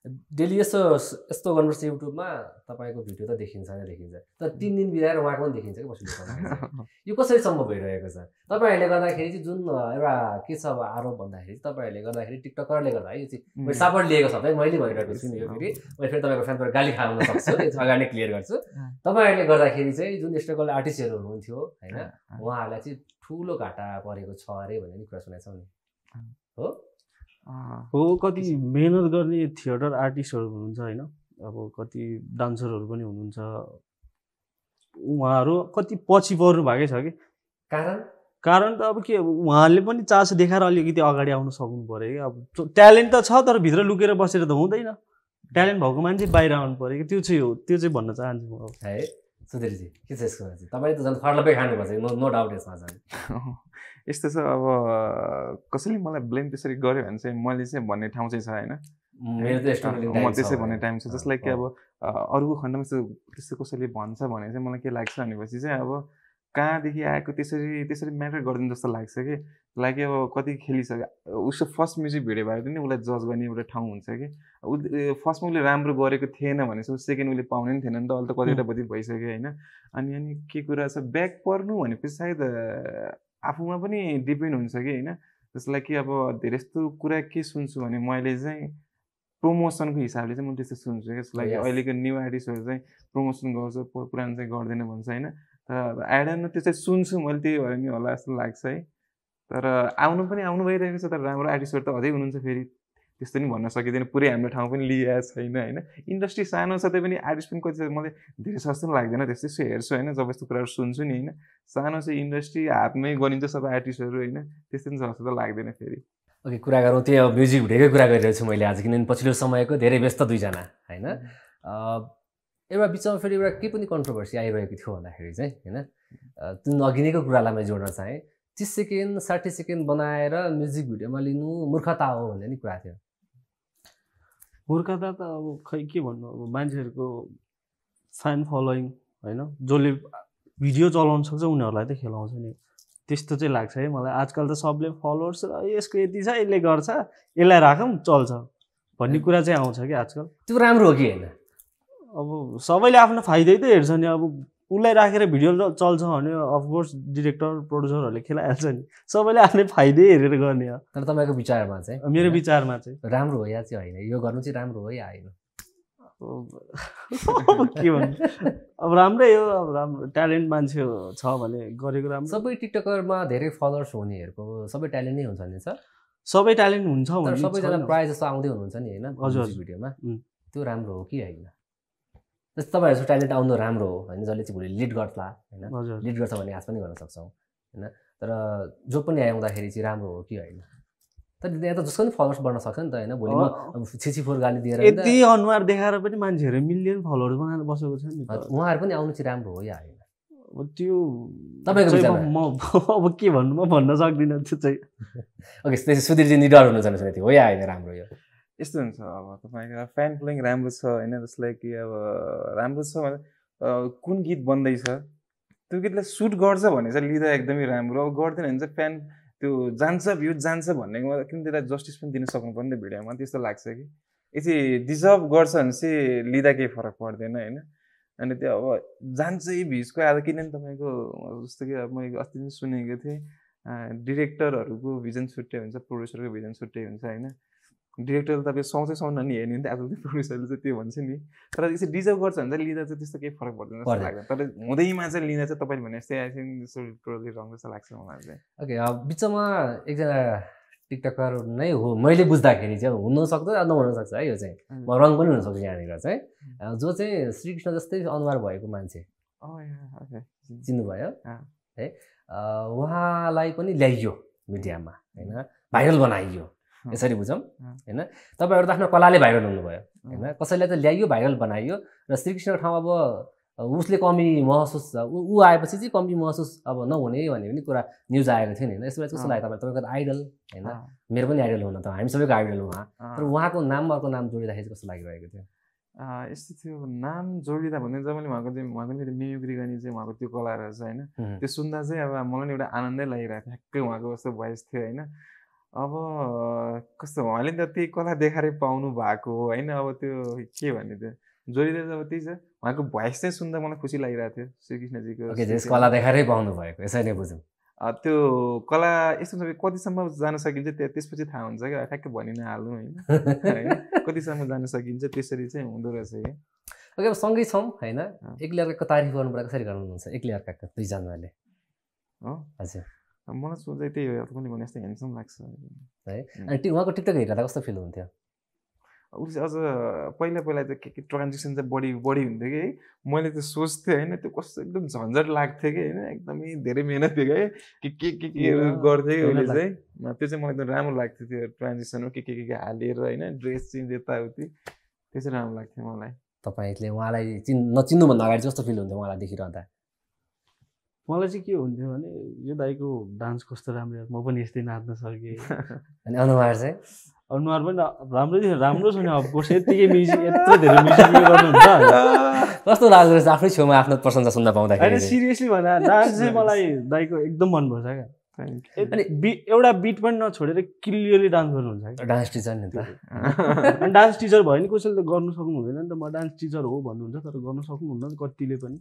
डेली यसो यस्तो गर्नुपर्छ युट्युबमा तपाईँको भिडियो त देखिन्छ नै देखिन्छ तर तिन दिन बिराएर उहाँको पनि देखिन्छ कि बस्नु यो कसरी सम्भव भइरहेको छ तपाईँहरूले गर्दाखेरि चाहिँ जुन एउटा के छ अब आरोप भन्दाखेरि तपाईँहरूले गर्दाखेरि टिकटकरले गर्दा है यो चाहिँ मैले सापट लिएको मैले भनिरहेको छु नि यो फेरि मैले फेरि तपाईँको फ्यानबाट गाली खान सक्छु अगाडि नै क्लियर गर्छु तपाईँहरूले गर्दाखेरि चाहिँ जुन स्ट्रगल आर्टिस्टहरू हुनुहुन्थ्यो होइन उहाँहरूलाई चाहिँ ठुलो घाटा परेको छ अरे भन्ने कुरा सुनाएको छौँ नि हो हो कति मेहनत गर्ने थिएटर आर्टिस्टहरू हुनुहुन्छ होइन अब कति डान्सरहरू पनि हुनुहुन्छ उहाँहरू कति पछि पर्नु भएकै छ कि कारण कारण त अब के उहाँहरूले पनि चासो देखाएर अलिकति अगाडि आउनु सक्नु पऱ्यो कि अब ट्यालेन्ट त छ तर भित्र लुकेर बसेर त हुँदैन ट्यालेन्ट भएको मान्छे बाहिर आउनु पऱ्यो कि त्यो चाहिँ हो त्यो चाहिँ भन्न चाहन्छु म अब है सुधीरजी के छ यसको तपाईँ त झन् फर्लपै खानुपर्छ नो नो डाउट यसमा चाहिँ यस्तो छ अब कसैले मलाई ब्लेम त्यसरी गऱ्यो भने चाहिँ मैले चाहिँ भन्ने ठाउँ चाहिँ छ होइन म त्यसै भन्ने टाइम छ जसलाई कि अब अरूको खण्डमा त्यस्तो त्यस्तो कसैले भन्छ भने चाहिँ मलाई के लाग्छ भनेपछि चाहिँ अब कहाँदेखि आएको त्यसरी त्यसरी म्याटर गरिदिनु जस्तो लाग्छ कि लाइक अब कति खेलिसक्यो उसको फर्स्ट म्युजिक भिडियो भएर पनि उसलाई जज गर्ने एउटा ठाउँ हुन्छ कि उसले फर्स्टमा उसले राम्रो गरेको थिएन भने चाहिँ सेकेन्ड उसले पाउने पनि थिएन नि त अहिले त कतिवटा बजी भइसक्यो होइन अनि अनि के कुरा छ ब्याक पर्नु भनेपछि सायद आफूमा पनि डिपेन्ड हुन्छ कि होइन जसलाई कि अब धेरै यस्तो कुरा के सुन्छु भने मैले चाहिँ प्रमोसनको हिसाबले चाहिँ म त्यस्तो सुन्छु जसको लागि अहिलेको न्यु आर्टिस्टहरू चाहिँ प्रमोसन गर्छ पुरानो चाहिँ गर्दैन भन्छ होइन तर आइडनमा त्यो चाहिँ सुन्छु मैले त्यही भएर नि होला जस्तो लाग्छ है तर आउनु पनि आउनु भइरहेको छ तर राम्रो आर्टिस्टहरू त अझै हुनुहुन्छ फेरि त्यस्तो पनि भन्न सकिँदैन पुरै हाम्रो ठाउँ पनि लिएको छैन होइन इन्डस्ट्री सानो छ त्यही पनि आर्टिस्ट पनि कति मैले धेरै सस्तो पनि लाग्दैन त्यस्तो यसो हेर्छु होइन जब यस्तो कुराहरू सुन्छु नि होइन सानो चाहिँ इन्डस्ट्री हातमै गरिन्छ सबै आर्टिस्टहरू होइन त्यस्तो पनि सस्तो त लाग्दैन फेरि ओके कुरा गरौँ त्यही अब म्युजिक भिडियोकै कुरा गरिरहेको छु मैले आज किनभने पछिल्लो समयको धेरै व्यस्त दुईजना होइन एउटा बिचमा फेरि एउटा के पनि कन्ट्रोभर्सी आइरहेको थियो भन्दाखेरि चाहिँ होइन जुन अघि नैको कुरालाई मैले जोड्न चाहेँ तिस सेकेन्ड साठी सेकेन्ड बनाएर म्युजिक भिडियोमा लिनु मूर्खता हो भन्ने नि कुरा थियो गोर्खादा त अब खै के भन्नु अब मान्छेहरूको फ्यान फलोइङ होइन जसले भिडियो चलाउन सक्छ उनीहरूलाई त खेलाउँछ नि त्यस्तो चाहिँ लाग्छ है मलाई आजकल त सबले फलोवर्स र यसको यति छ यसले गर्छ यसलाई राखौँ चल्छ भन्ने कुरा चाहिँ आउँछ कि आजकल त्यो राम्रो हो कि होइन अब सबैले आफ्नो फाइदै त हेर्छ नि अब उसलाई राखेर भिडियो चल्छ भने अफकोर्स डिरेक्टर प्रड्युसरहरूले खेलाइहाल्छ नि सबैले आफ्नै फाइदै हेरेर गर्ने हो तर तपाईँको विचारमा चाहिँ मेरो विचारमा चाहिँ राम्रो हो या चाहिँ होइन यो गर्नु चाहिँ राम्रो हो या होइन के भन्नु अब राम्रै हो अब राम्रो ट्यालेन्ट मान्छे छ भने गरेको राम्रो सबै टिकटकरमा धेरै फलोवर्स हुनेहरूको सबै ट्यालेन्ट नै हुन्छ नि सर सबै ट्यालेन्ट हुन्छ सबैजना प्रायः जस्तो आउँदै हुनुहुन्छ नि होइन हजुर भिडियोमा त्यो राम्रो हो कि होइन जस्तो तपाईँहरू जस्तो ट्यालेन्ट आउनु राम्रो हो होइन जसले चाहिँ भोलि लिड गर्ला होइन लिड गर्छ भन्ने आश पनि गर्न सक्छौँ होइन तर जो पनि आउँदाखेरि चाहिँ राम्रो हो कि होइन तर त्यहाँ त जसको पनि फलोवर्स बढ्न सक्छ नि त होइन भोलि म फोर गाली दिएर यति अनुहार देखाएर पनि मान्छेहरू मिलियन फलोवर्स बनाएर बसेको छ नि उहाँहरू पनि आउनु चाहिँ राम्रो हो या होइन त्यो तपाईँको म अब के भन्नु म भन्न सक्दिनँ त्यो चाहिँ ओके त्यसै सुधीरजी निडर हुनु जानु छ त्यो हो या होइन राम्रो यो यस्तो हुन्छ अब तपाईँको फ्यान प्लेङ राम्रो छ होइन जसलाई कि अब राम्रो छ कुन गीत बन्दैछ त्यो गीतलाई सुट गर्छ भने चाहिँ लिँदा एकदमै राम्रो अब गर्दैन भने चाहिँ फ्यान त्यो जान्छ भ्युज जान्छ भन्ने किन त्यसलाई जस्टिस पनि दिन सक्नु पर्ने भिडियोमा त्यस्तो लाग्छ कि यति डिजर्भ गर्छ भने चाहिँ लिँदा केही फरक पर्दैन होइन अनि त्यो अब जान्छ भ्युजको आएर किनभने तपाईँको जस्तो कि अब मैले अस्ति पनि सुनेको थिएँ डिरेक्टरहरूको भिजन छुट्टै हुन्छ प्रड्युसरको भिजन छुट्टै हुन्छ होइन डिरेक्टरले तपाईँ सुहाउँछ सुहाउन नि हेर्ने नि त आजकल प्रड्युसरले चाहिँ त्यो भन्छ नि तर यसरी डिजर्भ गर्छ भने चाहिँ लिँदा चाहिँ त्यस्तो केही फरक पर्दैन जस्तो लाग्छ तर हुँदैमा चाहिँ लिँदा चाहिँ तपाईँले भने जस्तै आई थिङ्क जस्तो रङ जस्तो लाग्छ मलाई चाहिँ ओके बिचमा एकजना टिकटकर नै हो मैले बुझ्दाखेरि चाहिँ हुनसक्छ नहुनसक्छ है यो चाहिँ म रङ पनि हुनसक्छ यहाँनिर चाहिँ जो चाहिँ श्रीकृष्ण जस्तै अनुहार भएको मान्छे चिन्नुभयो है उहाँलाई पनि ल्याइयो मिडियामा होइन भाइरल बनाइयो यसरी बुझौँ होइन तपाईँहरू त आफ्नो कलाले भाइरल हुनुभयो होइन कसैले त ल्याइयो भाइरल बनाइयो र श्रीकृष्णको ठाउँ अब उसले कमी महसुस ऊ आएपछि चाहिँ कमी महसुस अब नहुने भन्ने पनि कुरा न्युज आएको थियो नि होइन यसमा चाहिँ कस्तो लाग्यो तपाईँलाई तपाईँको आइडल होइन मेरो पनि आइडल हुन त हामी सबैको आइडल उहाँ तर उहाँको नाम अर्को नाम जोडिँदाखेरि कस्तो लागिरहेको थियो यस्तो थियो नाम जोडिँदा भन्दा जब पनि उहाँको चाहिँ उहाँको पनि मिमिक्री गर्ने चाहिँ उहाँको त्यो कला रहेछ होइन त्यो सुन्दा चाहिँ अब मलाई पनि एउटा आनन्दै लागिरहेको थियो ठ्याक्कै उहाँको जस्तो भोइस थियो होइन अब कस्तो उहाँले त त्यही कला देखाएर पाउनु भएको होइन अब त्यो के भन्ने त्यो जोरी अब त्यही छ उहाँको भोइस चाहिँ सुन्दा मलाई खुसी लागिरहेको थियो श्रीकृष्णजीको कला देखाएरै पाउनु भएको यसरी नै बुझौँ त्यो कला यस्तो छ कतिसम्म जान सकिन्छ त्यहाँ त्यसपछि थाहा हुन्छ क्या ठ्याक्कै भनि नहाल्नु होइन कतिसम्म जान सकिन्छ त्यसरी चाहिँ हुँदो रहेछ कि ओके अब सँगै छौँ होइन एक्लै अर्काको तारिफ गर्नु कसरी गर्नुहुन्छ एक्लै अर्काको दुईजनाले हो हजुर मलाई सोच्दै त्यही हो पनि भने जस्तो ह्यान्डसम लाग्छ है अनि त्यो उहाँको टिकटक हेर्दा कस्तो फिल हुन्थ्यो उसले अझ पहिला पहिला त के के ट्रान्जेक्सन चाहिँ बढी बढी हुन्थ्यो कि है मैले त्यो सोच्थेँ होइन त्यो कस्तो एकदम झन्झट लाग्थ्यो कि होइन एकदमै धेरै मिहिनेत थियो कि के के के के गर्थेँ कि उसले चाहिँ त्यो चाहिँ मलाई एकदम राम्रो लाग्थ्यो त्यो हो के के के के हालेर होइन ड्रेस चेन्ज यताउति त्यो चाहिँ राम्रो लाग्थ्यो मलाई तपाईँले उहाँलाई चिन् नचिन्नुभन्दा अगाडि जस्तो फिल हुन्थ्यो उहाँलाई देखिरहँदा मलाई चाहिँ के हुन्थ्यो भने यो दाईको डान्स कस्तो राम्रो म पनि यस्तै नाच्न सकेँ अनि अनुहार चाहिँ अनुहार पनि राम्रै थियो राम्रो सुन्यो अफकोर्स यत्तिकै म्युजिक यत्रो धेरै म्युजिक गर्नुहुन्छ कस्तो लाग्दो रहेछ आफ्नै छेउमा आफ्नो प्रशंसा सुन्न पाउँदाखेरि सिरियसली भन्दा डान्स चाहिँ मलाई दाईको एकदम मनपर्छ क्या अनि एउटा बिट पनि नछोडेर क्लियरली डान्स गर्नुहुन्छ क्या डान्स टिचर नि त डान्स टिचर भयो नि कसैले त गर्नु सक्नु हुँदैन नि त म डान्स टिचर हो भन्नुहुन्छ तर गर्नु सक्नुहुन्न कतिले पनि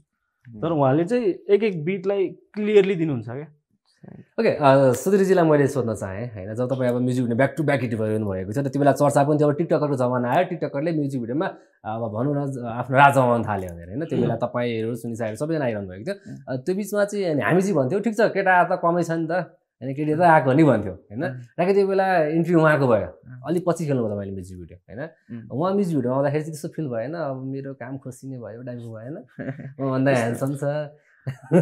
तर उहाँले चाहिँ एक एक बिटलाई क्लियरली दिनुहुन्छ क्या ओके सुधीरजीलाई मैले सोध्न चाहेँ होइन जब तपाईँ अब music video back to back hit भएको छ त्यो बेला चर्चा पनि थियो अब टिकटकरको जमाना आयो टिकटकरले म्युजिक भिडियोमा अब भनौँ न आफ्नो राजा आउन थाल्यो भनेर होइन त्यो बेला तपाईँहरू सुनिसाहरू सबैजना आइरहनु भएको थियो त्यो बिचमा चाहिँ हामी चाहिँ भन्थ्यौँ ठिक छ केटा त कमै छ नि त होइन केटी त आएको नि भन्थ्यो होइन र त्यो बेला इन्ट्री उहाँको भयो अलिक पछि भयो तपाईँले म्युजिक भिडियो होइन उहाँ म्युजिक भिडियो आउँदाखेरि चाहिँ त्यस्तो फिल भएन अब मेरो काम खोसिने भयो टाइपको भएन उहाँभन्दा ह्यान्डसम छ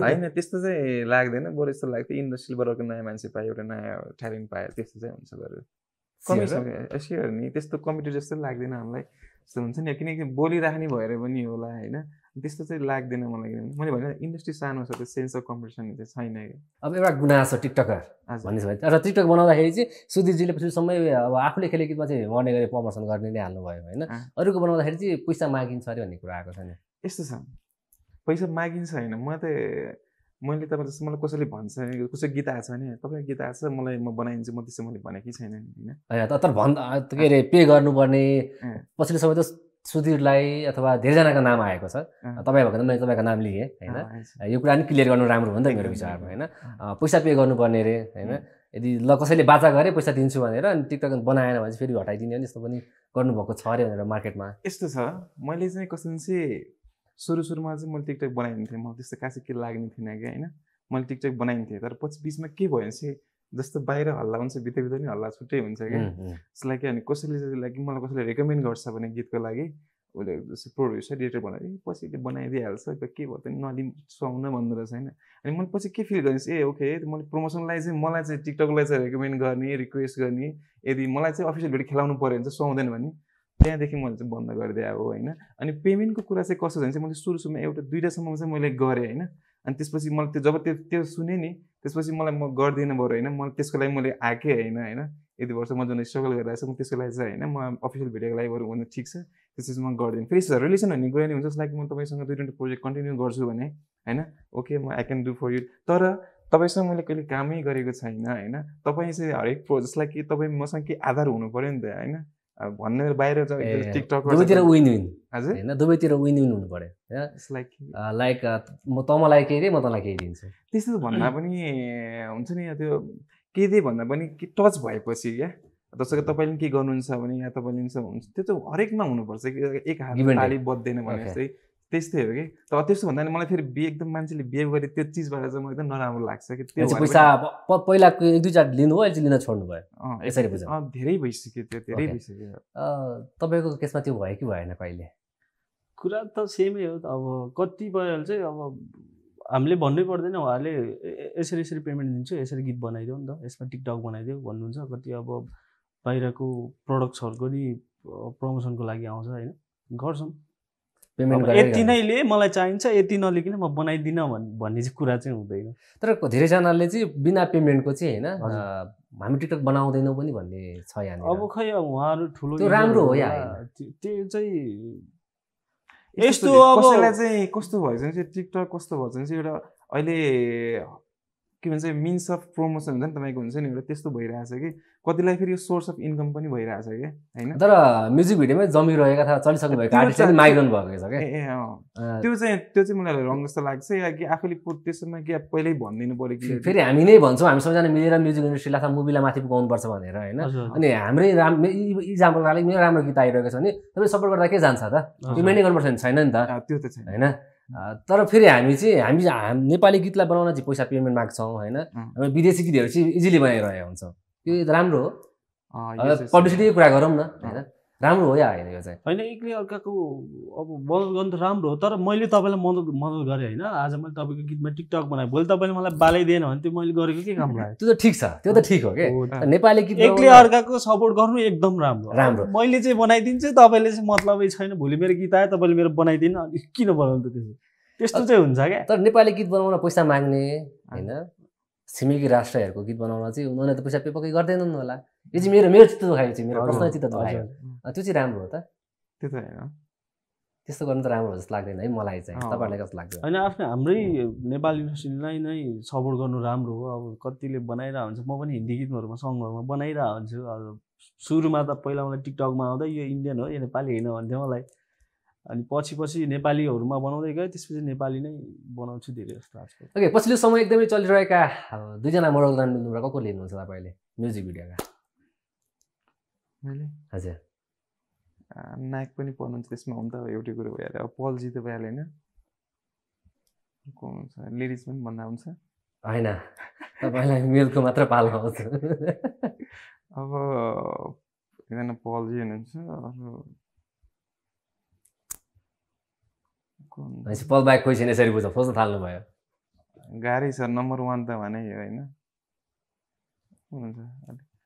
होइन त्यस्तो चाहिँ लाग्दैन बरु यस्तो लाग्थ्यो इन्डस्ट्री अर्को नयाँ मान्छे पायो एउटा नयाँ ट्यालेन्ट पायो त्यस्तो चाहिँ हुन्छ बरु यसो नि त्यस्तो कम्प्युटर जस्तो लाग्दैन हामीलाई जस्तो हुन्छ नि किनकि बोलिराख्ने भएर पनि होला होइन त्यस्तो चाहिँ लाग्दैन मलाई किनभने मैले भने इन्डस्ट्री सानो छ त्यो सेन्स अफ कम्पिटिसन चाहिँ छैन अब एउटा गुनासो टिकटकर भन्नुहोस् र टिकटक बनाउँदाखेरि चाहिँ पछि समय अब आफूले खेले गीतमा चाहिँ गर्ने गरी प्रमोसन गर्ने नै हाल्नुभयो होइन अरूको बनाउँदाखेरि चाहिँ पैसा मागिन्छ अरे भन्ने कुरा आएको नि यस्तो छ पैसा मागिन्छ होइन म त मैले तपाईँ जस्तो मलाई कसैले भन्छ कसै गीत आएको छ भने तपाईँको गीत आएको छ मलाई म बनाइदिन्छु म त्यस्तो मैले भनेकै छैन होइन तर भन् के अरे पे गर्नुपर्ने पछिल्लो समय त सुधीरलाई अथवा धेरैजनाको नाम आएको छ तपाईँ भएको मैले तपाईँको नाम लिएँ होइन यो कुरा नि क्लियर गर्नु राम्रो हो नि त मेरो विचारमा होइन पैसा पे गर्नुपर्ने अरे होइन यदि ल कसैले बाचा गरे पैसा दिन्छु भनेर अनि टिकटक बनाएन भने चाहिँ फेरि हटाइदिने अनि यस्तो पनि गर्नुभएको छ अरे भनेर मार्केटमा यस्तो छ मैले चाहिँ कसै चाहिँ सुरु सुरुमा चाहिँ मैले टिकटक बनाइदिन्थेँ म त्यस्तो खासै के लाग्ने थिएन कि होइन मैले टिकटक बनाइन्थेँ तर पछि बिचमा के भयो भने चाहिँ जस्तो बाहिर हल्ला हुन्छ बित्दै बित्दै पनि हल्ला छुट्टै हुन्छ क्या त्यसलाई कि अनि कसैले लाइक मलाई कसैले रेकमेन्ड गर्छ भने गीतको लागि उसले जस्तो प्रड्युसर डिरेक्टर भनेर ए पछि त्यो बनाइदिइहाल्छ के भयो त नदिम सुहाउन भन्दो रहेछ होइन अनि मैले पछि के फिल गरेँ ए ओके मैले प्रमोसनलाई चाहिँ मलाई चाहिँ टिकटकलाई चाहिँ रेकमेन्ड गर्ने रिक्वेस्ट गर्ने यदि मलाई चाहिँ अफिसियल भिडियो खेलाउनु पऱ्यो भने चाहिँ सुहाउँदैन भने त्यहाँदेखि मैले चाहिँ बन्द गरिदिए अब होइन अनि पेमेन्टको कुरा चाहिँ कसो छ भने चाहिँ मैले सुरु सुरुमा एउटा दुइटासम्म चाहिँ मैले गरेँ होइन अनि त्यसपछि मलाई त्यो जब त्यो त्यो सुने नि त्यसपछि मलाई म गर्दिनँ बरु होइन मलाई त्यसको लागि मैले आएकै होइन होइन यति वर्ष म जुन स्ट्रगल गरिरहेको छु म त्यसको लागि चाहिँ होइन म अफिसियल भिडियोको लागि बरु भन्नु ठिक छ त्यसपछि म गर्दिनँ फेरि रिलेसन भन्ने कुरा नि हुन्छ लाइक म तपाईँसँग दुई दुईवटा प्रोजेक्ट कन्टिन्यू गर्छु भने होइन ओके म I can do for you तर तपाईँसँग मैले कहिले कामै गरेको छैन होइन तपाईँ चाहिँ हरेक प्रो जसलाई कि तपाईँ मसँग के आधार हुनु पऱ्यो नि त होइन भन्ने बाहिर टिकटक दुवैतिर विन विन हजुर होइन दुवैतिर विन विन हुनु पऱ्यो लाइक लाइक म तँलाई के दिएँ म तँलाई केही दिन्छु त्यस्तो भन्दा पनि हुन्छ नि त्यो के दिएँ भन्दा पनि के टच भएपछि क्या जस्तो कि तपाईँले के गर्नुहुन्छ भने या तपाईँले हुन्छ त्यो त हरेकमा हुनुपर्छ कि एक हात बद्दैन भने जस्तै त्यस्तै हो कि तर त्यस्तो भन्दा पनि मलाई फेरि बिहे एकदम मान्छेले बिहे गरे त्यो चिजबाट चाहिँ म एकदम नराम्रो लाग्छ कि त्यो पैसा पहिला एक दुई चार लिनुभयो अहिले लिन छोड्नु भयो यसरी पैसा धेरै भइसक्यो त्यो धेरै भइसक्यो तपाईँको केसमा त्यो भयो कि भएन कहिले कुरा त सेमै हो अब कति भयो चाहिँ अब हामीले भन्नै पर्दैन उहाँले यसरी यसरी पेमेन्ट दिन्छु यसरी गीत बनाइदेऊ नि त यसमा टिकटक बनाइदेऊ भन्नुहुन्छ कति अब बाहिरको प्रडक्ट्सहरूको नि प्रमोसनको लागि आउँछ होइन गर्छौँ पेमेन्ट यति नैले मलाई चाहिन्छ यति नलिकन म बनाइदिनँ भन्ने चाहिँ कुरा चाहिँ हुँदैन तर धेरैजनाले चाहिँ बिना पेमेन्टको चाहिँ होइन हामी टिकटक बनाउँदैनौँ पनि भन्ने छ यहाँ अब खै अब उहाँहरू ठुलो राम्रो हो या त्यो चाहिँ यस्तो अब चाहिँ कस्तो भएछ चाहिँ टिकटक कस्तो भएछ चाहिँ एउटा अहिले के भन्छ मिन्स अफ प्रमोसन हुन्छ नि तपाईँको हुन्छ नि एउटा त्यस्तो भइरहेछ कि कतिलाई फेरि यो सोर्स अफ इन्कम पनि भइरहेछ कि होइन तर म्युजिक भिडियोमै जमिरहेको अथवा चलिसक्नु भएको आर्टिस्ट माइग्रेन्ट भएको छ क्या ए त्यो चाहिँ त्यो चाहिँ मलाई रङ जस्तो लाग्छ या कि आफूले त्यसोमा कि पहिल्यै भनिदिनु पऱ्यो कि फेरि हामी नै भन्छौँ हामी सबैजना मिलेर म्युजिक इन्डस्ट्रीलाई अथवा मुभीलाई माथि पुगाउनुपर्छ भनेर होइन अनि हाम्रै राम्रो इक्जाम्पलको लागि मेरो राम्रो गीत आइरहेको छ भने तपाईँ सपोर्ट गर्दा के जान्छ त डिमान्डै गर्नुपर्छ भने छैन नि त त्यो त छैन होइन तर फेरि हामी चाहिँ हामी नेपाली गीतलाई बनाउन चाहिँ पैसा पेमेन्ट माग्छौँ होइन हामी विदेशी गीतहरू चाहिँ इजिली बनाइरहेको हुन्छौँ त्यो राम्रो हो पब्लिसिटीकै कुरा गरौँ न होइन राम्रो हो या होइन यो चाहिँ होइन एक्लै अर्काको अब मद्दत गर्नु त राम्रो हो तर मैले तपाईँलाई मद्दत मद्दत गरेँ होइन आज मैले तपाईँको गीतमा टिकटक बनाएँ भोलि तपाईँले मलाई बालै दिएन भने त्यो मैले गरेको के काम लाग्यो त्यो त ठिक छ त्यो त ठिक हो कि नेपाली गीत एक्लै अर्काको सपोर्ट गर्नु एकदम राम्रो राम्रो मैले चाहिँ बनाइदिन्छु तपाईँले चाहिँ मतलबै छैन भोलि मेरो गीत आयो तपाईँले मेरो बनाइदिनु अनि किन बनाउनु त त्यसो त्यस्तो चाहिँ हुन्छ क्या तर नेपाली गीत बनाउन पैसा माग्ने होइन छिमेकी राष्ट्रहरूको गीत बनाउन चाहिँ उनीहरूले त पैसा पेपकै गर्दैनन् होला यो चाहिँ मेरो मेरो चित्त दुखायो चाहिँ मेरो पर्सनल चित्त दुखायो त्यो चाहिँ राम्रो हो त त्यो त होइन त्यस्तो गर्नु त राम्रो जस्तो लाग्दैन है मलाई चाहिँ तपाईँहरूलाई कस्तो लाग्छ होइन आफ्नो हाम्रै नेपाल युनिभर्सिटीलाई नै सपोर्ट गर्नु राम्रो हो अब कतिले बनाइरहेको हुन्छ म पनि हिन्दी गीतहरूमा सङ्गहरूमा बनाइरहेको हुन्छु अब सुरुमा त पहिला मलाई टिकटकमा आउँदै यो इन्डियन हो यो नेपाली होइन भन्थ्यो मलाई अनि पछि पछि नेपालीहरूमा बनाउँदै गएँ त्यसपछि नेपाली नै बनाउँछु धेरै जस्तो आजकल ओके पछिल्लो समय एकदमै चलिरहेका दुईजना मोडल दान मिल्नुभएको कसले लिनुहुन्छ तपाईँले म्युजिक भिडियोका हजुर नाक पनि पर्नुहुन्छ त्यसमा हुन त एउटै कुरो भइहाल्यो अब पल त भइहाल्यो होइन को हुन्छ लेडिज पनि भन्दा हुन्छ होइन तपाईँलाई मेलको मात्र पालो आउँछ अब एकजना जी हुनुहुन्छ अरू पल बाहेक कोही छैन यसरी बुझ्छ खोज्न थाल्नुभयो गाह्रै छ नम्बर वान त भने होइन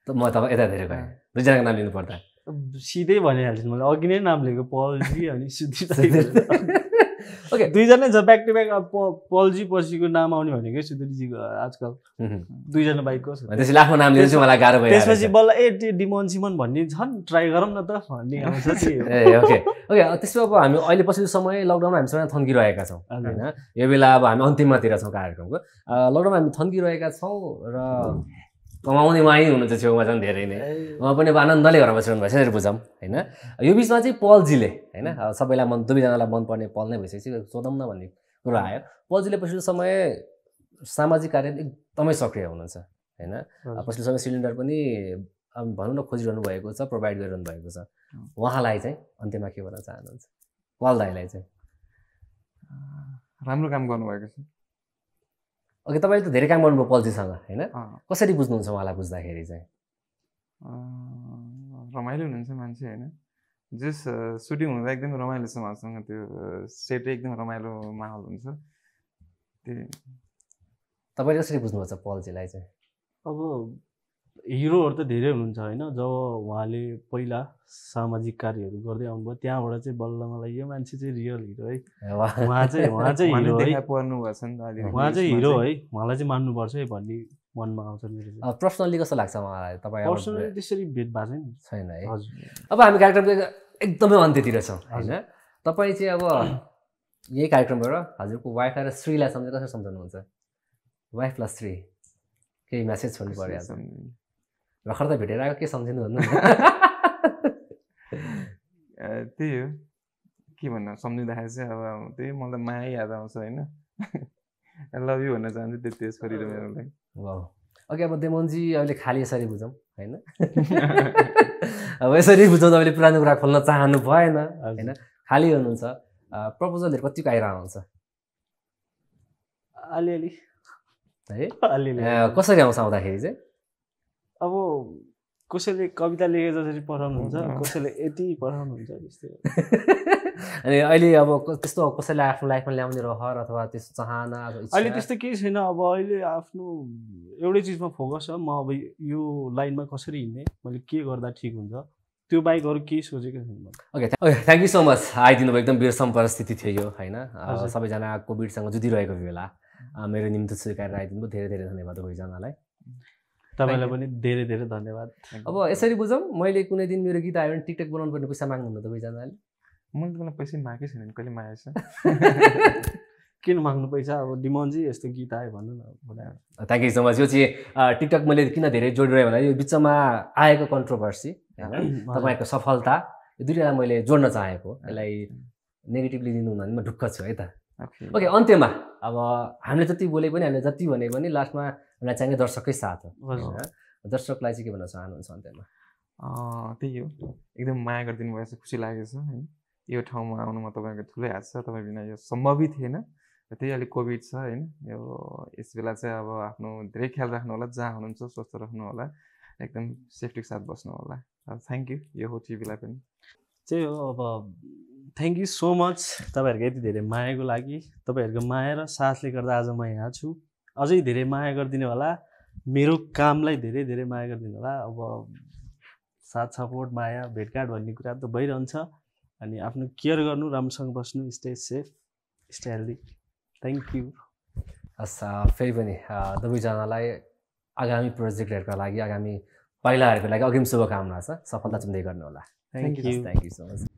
त म तपाईँ यता धेरै गएँ दुईजनाको नाम लिनुपर्दा सिधै भनिहाल्छु मैले अघि नै नाम लिएको पलजी अनि ओके दुईजना छ ब्याक टु ब्याक अब पलजी पछिको नाम आउने भनेको सुधीरजीको आजकल दुईजना बाइकको त्यसले आफ्नो नाम लिन्छु मलाई गाह्रो भयो त्यसपछि बल्ल ए त्यो डिमन सिमन भन्ने छ ट्राई गरौँ न त भन्ने आउँछ ए ओके ओके त्यसो अब हामी अहिले पछिल्लो समय लकडाउनमा हामी सबै थन्किरहेका छौँ होइन यो बेला अब हामी अन्तिममातिर छौँ कार्यक्रमको लकडाउनमा हामी थन्किरहेका छौँ र कमाउने उहाँ नै हुनुहुन्छ छेउमा झन् धेरै नै उहाँ पनि अब आनन्दले घरमा बसिरहनु भएको छ बुझौँ होइन यो बिचमा चाहिँ पलजीले होइन सबैलाई मन दुवैजनालाई मनपर्ने पल नै भइसकेपछि सोधौँ न भन्ने कुरो आयो पलजीले पछिल्लो समय सामाजिक कार्य एकदमै सक्रिय हुनुहुन्छ होइन पछिल्लो समय सिलिन्डर पनि भनौँ न खोजिरहनु भएको छ प्रोभाइड गरिरहनु भएको छ उहाँलाई चाहिँ अन्त्यमा के भन्न चाहनुहुन्छ पल दाईलाई चाहिँ राम्रो काम गर्नुभएको छ ओके तपाईँले त धेरै काम गर्नुभयो पल्सीसँग होइन कसरी बुझ्नुहुन्छ उहाँलाई बुझ्दाखेरि चाहिँ रमाइलो हुनुहुन्छ मान्छे होइन जस सुटिङ हुँदा एकदम रमाइलो छ उहाँसँग त्यो सेट एकदम रमाइलो माहौल हुन्छ त्यही तपाईँले कसरी बुझ्नुहुन्छ पल्जीलाई चाहिँ अब हिरोहरू त धेरै हुनुहुन्छ होइन जब उहाँले पहिला सामाजिक कार्यहरू गर्दै आउनुभयो त्यहाँबाट चाहिँ बल्ल मलाई यो मान्छे चाहिँ रियल हिरो है उहाँ चाहिँ उहाँ चाहिँ हिरो है उहाँ चाहिँ हिरो है उहाँलाई चाहिँ मान्नुपर्छ है भन्ने मनमा आउँछ मेरो पर्सनल्ली कस्तो लाग्छ उहाँलाई तपाईँ पर्सनली त्यसरी भेदभाव छैन छैन है अब हामी कार्यक्रम एकदमै अन्त्यतिर छौँ होइन तपाईँ चाहिँ अब यही कार्यक्रमबाट हजुरको वाइफ र श्रीलाई सम्झेर कसरी सम्झाउनुहुन्छ प्लस श्री केही म्यासेज छोड्नु पर्यो भर्खर त भेटेर आएको के सम्झिनुहुन्न त्यही हो के भन्नु सम्झिँदाखेरि चाहिँ अब त्यही मलाई माया याद आउँछ होइन लभ यु भन्न चाहन्छु त्यो त्यो छोरी र मेरो लागि अघि अब देमनजी अहिले खालि यसरी बुझौँ होइन अब यसरी बुझौँ तपाईँले पुरानो कुरा खोल्न चाहनु भएन होइन खालि हुनुहुन्छ प्रपोजलहरू कतिको आइरहन्छ अलिअलि है अलिअलि कसरी आउँछ आउँदाखेरि चाहिँ अब कसैले कविता लेखे जसरी पठाउनुहुन्छ कसैले यति पठाउनुहुन्छ त्यस्तै अनि अहिले अब त्यस्तो कसैले आफ्नो लाइफमा ल्याउने रहर अथवा त्यस्तो चाहना अहिले त्यस्तो केही छैन अब अहिले आफ्नो एउटै चिजमा फोकस छ म अब यो लाइनमा कसरी हिँड्ने मैले के गर्दा ठिक हुन्छ त्यो बाहेक अरू केही सोचेको छैन okay thank you so much आइदिनु भयो एकदम बिरसम परिस्थिति थियो यो होइन सबैजना कोभिडसँग जुधिरहेको बेला मेरो निम्ति स्वीकारेर आइदिनु धेरै धेरै धन्यवाद सबैजनालाई तपाईँलाई पनि धेरै धेरै धन्यवाद अब यसरी बुझौँ मैले कुनै दिन मेरो गीत आयो भने टिकटक बनाउनु पर्ने पैसा माग्नुहुन्न तपाईँजनाले मैले मलाई पैसा मागेको छैन कहिले मागेको छ किन माग्नु पैसा अब डिमन्जी यस्तो गीत आयो भन्नु न थ्याङ्क यू सो मच यो चाहिँ टिकटक मैले किन धेरै जोडिरहेँ भन्दा यो बिचमा आएको कन्ट्रोभर्सी होइन तपाईँको सफलता यो दुइटा मैले जोड्न चाहेको यसलाई नेगेटिभली लिनुहुन्न भने म ढुक्क छु है त ओके अन्त्यमा अब हामीले जति बोले पनि हामीले जति भने पनि लास्टमा हामीलाई चाहिने दर्शककै साथ हो दर्शकलाई चाहिँ के भन्न चाहनुहुन्छ अन्त्यमा त्यही हो एकदम माया गरिदिनु भएछ खुसी लागेको छ होइन यो ठाउँमा आउनुमा तपाईँको ठुलै हात छ तपाईँ बिना यो सम्भवै थिएन त्यही अलिक कोभिड छ होइन यो यस बेला चाहिँ अब आफ्नो धेरै ख्याल राख्नु होला जहाँ हुनुहुन्छ स्वस्थ राख्नु होला एकदम सेफ्टीको साथ बस्नु होला थ्याङ्क यू यो हो टिभीलाई पनि त्यही हो अब थ्याङ्क यू सो मच तपाईँहरूको यति धेरै मायाको लागि तपाईँहरूको माया र साथले गर्दा आज म यहाँ छु अझै धेरै माया गरिदिनु होला मेरो कामलाई धेरै धेरै माया गरिदिनु होला अब साथ सपोर्ट माया भेटघाट भन्ने कुरा त भइरहन्छ अनि आफ्नो केयर गर्नु राम्रोसँग बस्नु stay safe stay healthy thank you हस् फेरि पनि दुवैजनालाई आगामी प्रोजेक्टहरूको लागि आगामी पाइलाहरूको लागि अघि शुभकामना छ सफलता चुन्दै गर्नु होला thank you thank you so much